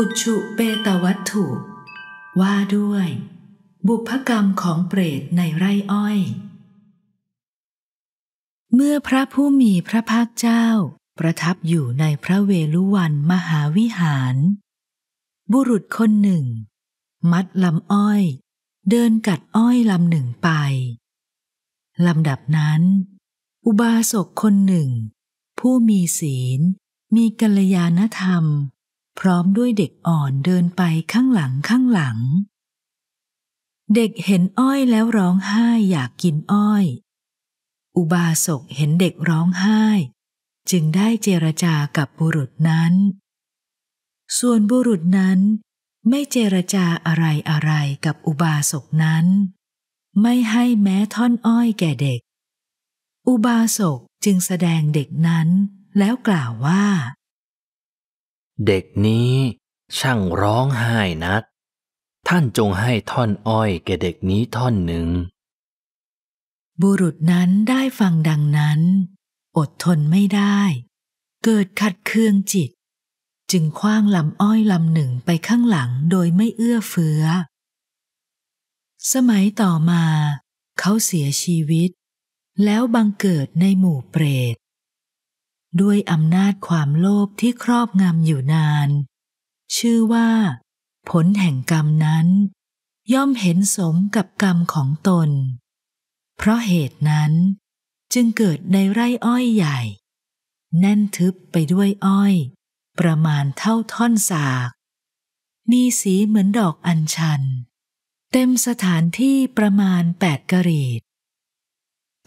อุชุเปตวัตถุ ว่าด้วย บุพกรรมของเปรตในไร่อ้อย เมื่อพระผู้มีพระภาคเจ้าประทับอยู่ในพระเวลุวันมหาวิหาร บุรุษคนหนึ่ง มัดลำอ้อย เดินกัดอ้อยลำหนึ่งไป ลำดับนั้น อุบาสกคนหนึ่ง ผู้มีศีลมีกัลยาณธรรมพร้อมด้วยเด็กอ่อนเดินไปข้างหลังข้างหลัง เด็กเห็นอ้อยแล้วร้องไห้อยากกินอ้อย อุบาสกเห็นเด็กร้องไห้ จึงได้เจรจากับบุรุษนั้น ส่วนบุรุษนั้น ไม่เจรจาอะไรอะไรกับอุบาสกนั้น ไม่ให้แม้ท่อนอ้อยแก่เด็ก อุบาสกจึงแสดงเด็กนั้น แล้วกล่าวว่าเด็กนี้ช่างร้องไห้นัก ท่านจงให้ท่อนอ้อยแก่เด็กนี้ท่อนหนึ่ง บุรุษนั้นได้ฟังดังนั้น อดทนไม่ได้ เกิดขัดเคืองจิต จึงคว้างลำอ้อยลำหนึ่งไปข้างหลังโดยไม่เอื้อเฟื้อสมัยต่อมา เขาเสียชีวิต แล้วบังเกิดในหมู่เปรตด้วยอำนาจความโลภที่ครอบงำอยู่นาน ชื่อว่าผลแห่งกรรมนั้น ย่อมเห็นสมกับกรรมของตน เพราะเหตุนั้น จึงเกิดในไร่อ้อยใหญ่ แน่นทึบไปด้วยอ้อย ประมาณเท่าท่อนสากมีสีเหมือนดอกอัญชัน เต็มสถานที่ประมาณแปดกรีด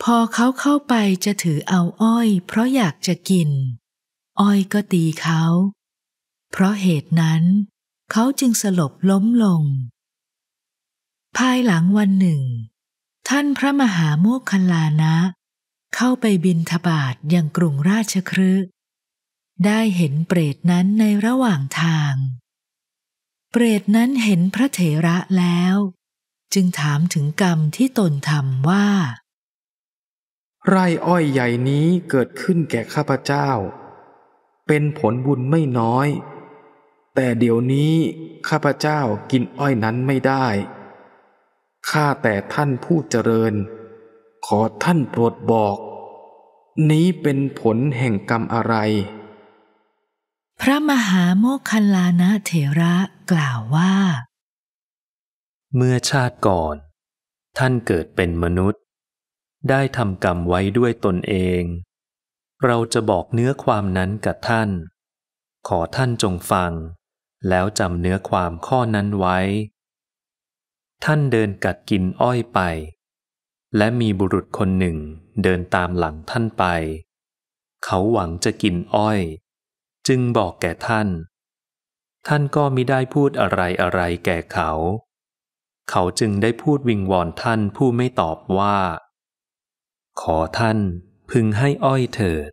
พอเขาเข้าไปจะถือเอาอ้อยเพราะอยากจะกิน อ้อยก็ตีเขา เพราะเหตุนั้นเขาจึงสลบล้มลง ภายหลังวันหนึ่ง ท่านพระมหาโมคคลานะ เข้าไปบินทบาทยังกรุงราชครืได้เห็นเปรตนั้นในระหว่างทาง เปรตนั้นเห็นพระเถระแล้ว จึงถามถึงกรรมที่ตนทำว่าไร่อ้อยใหญ่นี้เกิดขึ้นแก่ข้าพเจ้า เป็นผลบุญไม่น้อย แต่เดี๋ยวนี้ข้าพเจ้ากินอ้อยนั้นไม่ได้ ข้าแต่ท่านผู้เจริญ ขอท่านโปรดบอก นี้เป็นผลแห่งกรรมอะไร พระมหาโมคคัลลานะเถระกล่าวว่า เมื่อชาติก่อน ท่านเกิดเป็นมนุษย์ได้ทำกรรมไว้ด้วยตนเอง เราจะบอกเนื้อความนั้นกับท่าน ขอท่านจงฟัง แล้วจำเนื้อความข้อนั้นไว้ ท่านเดินกัดกินอ้อยไป และมีบุรุษคนหนึ่งเดินตามหลังท่านไป เขาหวังจะกินอ้อย จึงบอกแก่ท่าน ท่านก็มิได้พูดอะไรอะไรแก่เขา เขาจึงได้พูดวิงวอนท่าน ผู้ไม่ตอบว่าขอท่านพึงให้อ้อยเถิด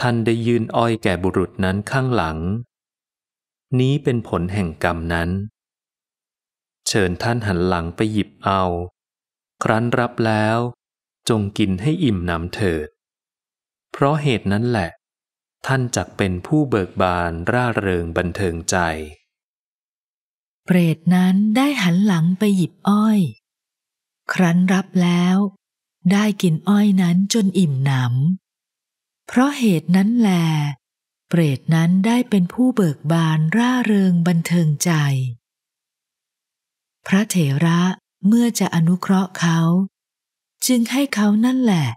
ท่านได้ยืนอ้อยแก่บุรุษนั้นข้างหลัง นี้เป็นผลแห่งกรรมนั้น เชิญท่านหันหลังไปหยิบเอา ครั้นรับแล้ว จงกินให้อิ่มหนำเถิด เพราะเหตุนั้นแหละ ท่านจักเป็นผู้เบิกบานร่าเริงบันเทิงใจ เปรตนั้นได้หันหลังไปหยิบอ้อย ครั้นรับแล้วได้กินอ้อยนั้นจนอิ่มหนำ เพราะเหตุนั้นแล เปรตนั้นได้เป็นผู้เบิกบานร่าเริงบันเทิงใจ พระเถระเมื่อจะอนุเคราะห์เขา จึงให้เขานั่นแหละ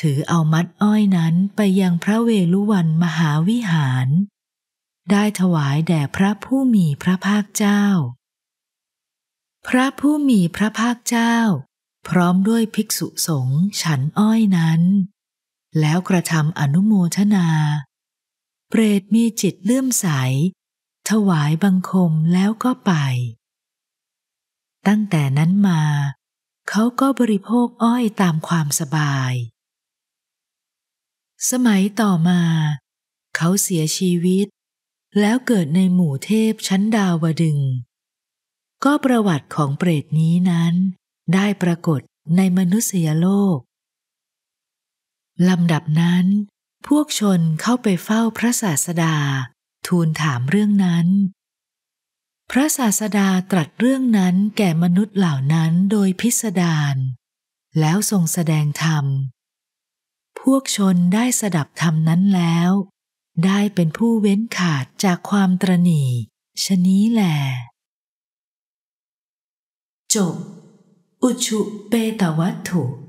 ถือเอามัดอ้อยนั้นไปยังพระเวลุวันมหาวิหาร ได้ถวายแด่พระผู้มีพระภาคเจ้า พระผู้มีพระภาคเจ้าพร้อมด้วยภิกษุสงฆ์ฉันอ้อยนั้น แล้วกระทำอนุโมทนา เปรตมีจิตเลื่อมใส ถวายบังคมแล้วก็ไป ตั้งแต่นั้นมา เขาก็บริโภคอ้อยตามความสบาย สมัยต่อมา เขาเสียชีวิต แล้วเกิดในหมู่เทพชั้นดาวดึง ก็ประวัติของเปรตนี้นั้นได้ปรากฏในมนุษยโลก ลำดับนั้น พวกชนเข้าไปเฝ้าพระศาสดาทูลถามเรื่องนั้น พระศาสดาตรัสเรื่องนั้นแก่มนุษย์เหล่านั้นโดยพิสดารแล้วทรงแสดงธรรม พวกชนได้สดับธรรมนั้นแล้ว ได้เป็นผู้เว้นขาดจากความตรณีชนี้แหละจบ，uchu beta watu。